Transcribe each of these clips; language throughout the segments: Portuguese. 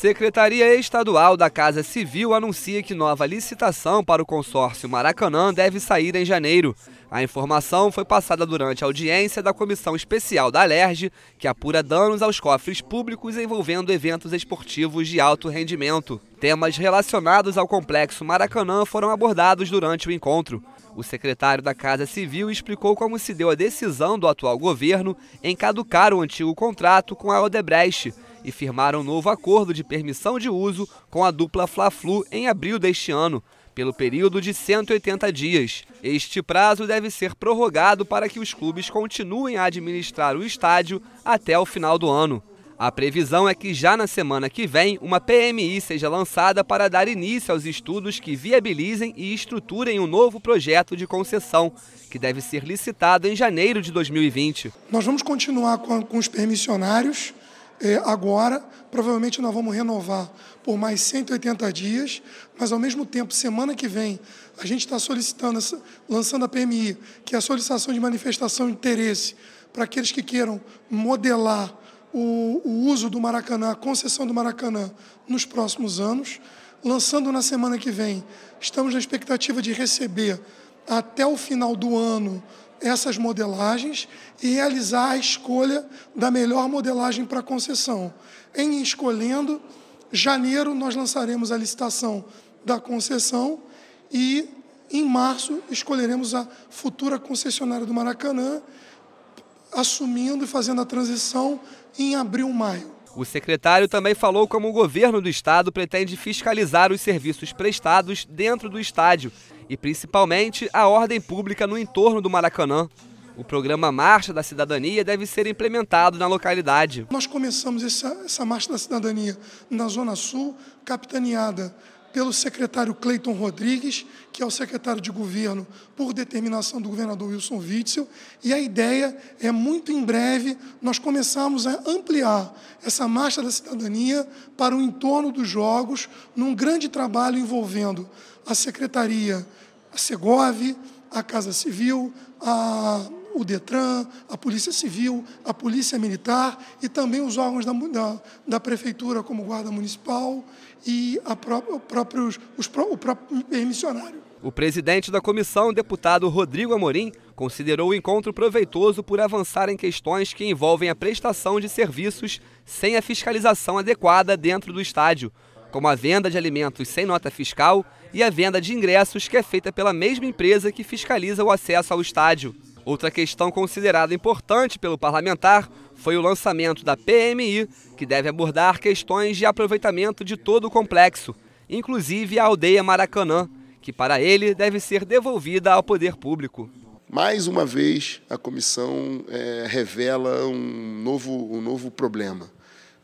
Secretaria Estadual da Casa Civil anuncia que nova licitação para o consórcio Maracanã deve sair em janeiro. A informação foi passada durante a audiência da Comissão Especial da Alerj, que apura danos aos cofres públicos envolvendo eventos esportivos de alto rendimento. Temas relacionados ao complexo Maracanã foram abordados durante o encontro. O secretário da Casa Civil explicou como se deu a decisão do atual governo em caducar o antigo contrato com a Odebrecht e firmaram um novo acordo de permissão de uso com a dupla Fla-Flu em abril deste ano, pelo período de 180 dias. Este prazo deve ser prorrogado para que os clubes continuem a administrar o estádio até o final do ano. A previsão é que já na semana que vem uma PMI seja lançada para dar início aos estudos que viabilizem e estruturem um novo projeto de concessão, que deve ser licitado em janeiro de 2020. Nós vamos continuar com, com os permissionários é, agora, provavelmente nós vamos renovar por mais 180 dias, mas ao mesmo tempo, semana que vem, a gente está solicitando, lançando a PMI, que é a solicitação de manifestação de interesse para aqueles que queiram modelar o, o uso do Maracanã, a concessão do Maracanã nos próximos anos. Lançando na semana que vem, estamos na expectativa de receber até o final do ano essas modelagens e realizar a escolha da melhor modelagem para concessão. Em escolhendo, janeiro nós lançaremos a licitação da concessão e em março escolheremos a futura concessionária do Maracanã, assumindo e fazendo a transição em abril, maio. O secretário também falou como o governo do estado pretende fiscalizar os serviços prestados dentro do estádio e principalmente a ordem pública no entorno do Maracanã. O programa Marcha da Cidadania deve ser implementado na localidade. Nós começamos essa, essa Marcha da Cidadania na Zona Sul, capitaneada pelo secretário Cleiton Rodrigues, que é o secretário de governo por determinação do governador Wilson Witzel, e a ideia é muito em breve nós começarmos a ampliar essa marcha da cidadania para o entorno dos jogos, num grande trabalho envolvendo a secretaria, a Segov, a Casa Civil, a, o Detran, a Polícia Civil, a Polícia Militar e também os órgãos da, da, da Prefeitura, como Guarda Municipal e a pró próprios, os, o próprio permissionário. O presidente da comissão, deputado Rodrigo Amorim, considerou o encontro proveitoso por avançar em questões que envolvem a prestação de serviços sem a fiscalização adequada dentro do estádio, como a venda de alimentos sem nota fiscal e a venda de ingressos que é feita pela mesma empresa que fiscaliza o acesso ao estádio. Outra questão considerada importante pelo parlamentar foi o lançamento da PMI, que deve abordar questões de aproveitamento de todo o complexo, inclusive a aldeia Maracanã, que para ele deve ser devolvida ao poder público. Mais uma vez, a comissão é, revela um novo, um novo problema,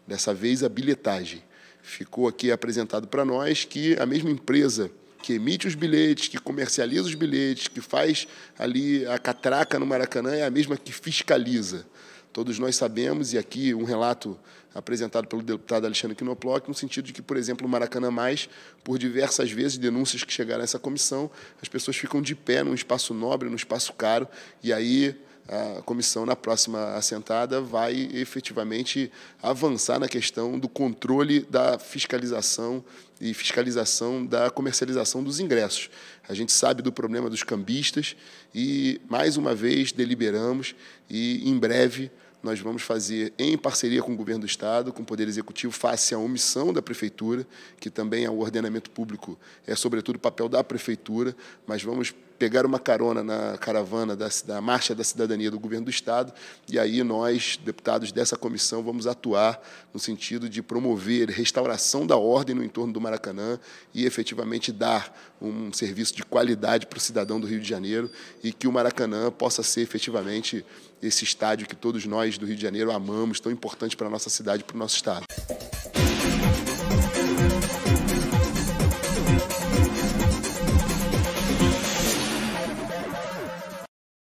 dessa vez a bilhetagem ficou aqui apresentado para nós que a mesma empresa que emite os bilhetes, que comercializa os bilhetes, que faz ali a catraca no Maracanã, é a mesma que fiscaliza. Todos nós sabemos, e aqui um relato apresentado pelo deputado Alexandre Quinoplock, no sentido de que, por exemplo, o Maracanã Mais, por diversas vezes, denúncias que chegaram a essa comissão, as pessoas ficam de pé num espaço nobre, num espaço caro, e aí a comissão, na próxima assentada, vai efetivamente avançar na questão do controle da fiscalização e fiscalização da comercialização dos ingressos. A gente sabe do problema dos cambistas e, mais uma vez, deliberamos e, em breve, nós vamos fazer em parceria com o governo do estado, com o poder executivo, face à omissão da prefeitura, que também é o ordenamento público, é sobretudo o papel da prefeitura, mas vamos pegaram uma carona na caravana da, da Marcha da Cidadania do Governo do Estado, e aí nós, deputados dessa comissão, vamos atuar no sentido de promover restauração da ordem no entorno do Maracanã e efetivamente dar um serviço de qualidade para o cidadão do Rio de Janeiro e que o Maracanã possa ser efetivamente esse estádio que todos nós do Rio de Janeiro amamos, tão importante para a nossa cidade e para o nosso estado.